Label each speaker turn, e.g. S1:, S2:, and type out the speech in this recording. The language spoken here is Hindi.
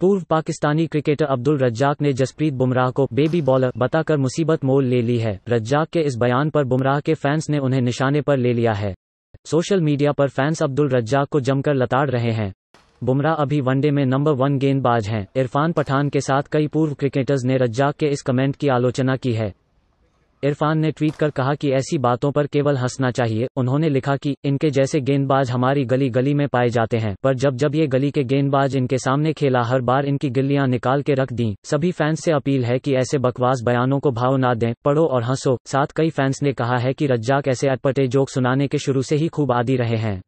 S1: पूर्व पाकिस्तानी क्रिकेटर अब्दुल रज्जाक ने जसप्रीत बुमराह को बेबी बॉलर बताकर मुसीबत मोल ले ली है रज्जाक के इस बयान पर बुमराह के फैंस ने उन्हें निशाने पर ले लिया है सोशल मीडिया पर फैंस अब्दुल रज्जाक को जमकर लताड़ रहे हैं बुमराह अभी वनडे में नंबर वन गेंदबाज हैं इरफान पठान के साथ कई पूर्व क्रिकेटर्स ने रज्जाक के इस कमेंट की आलोचना की है इरफान ने ट्वीट कर कहा कि ऐसी बातों पर केवल हंसना चाहिए उन्होंने लिखा कि इनके जैसे गेंदबाज हमारी गली गली में पाए जाते हैं पर जब जब ये गली के गेंदबाज इनके सामने खेला हर बार इनकी गिल्लियां निकाल के रख दी सभी फैंस से अपील है कि ऐसे बकवास बयानों को भाव ना दें पढ़ो और हंसो साथ कई फैंस ने कहा है कि रज्जाक ऐसे अटपटे जोक सुनाने के शुरू से ही खूब आदि रहे हैं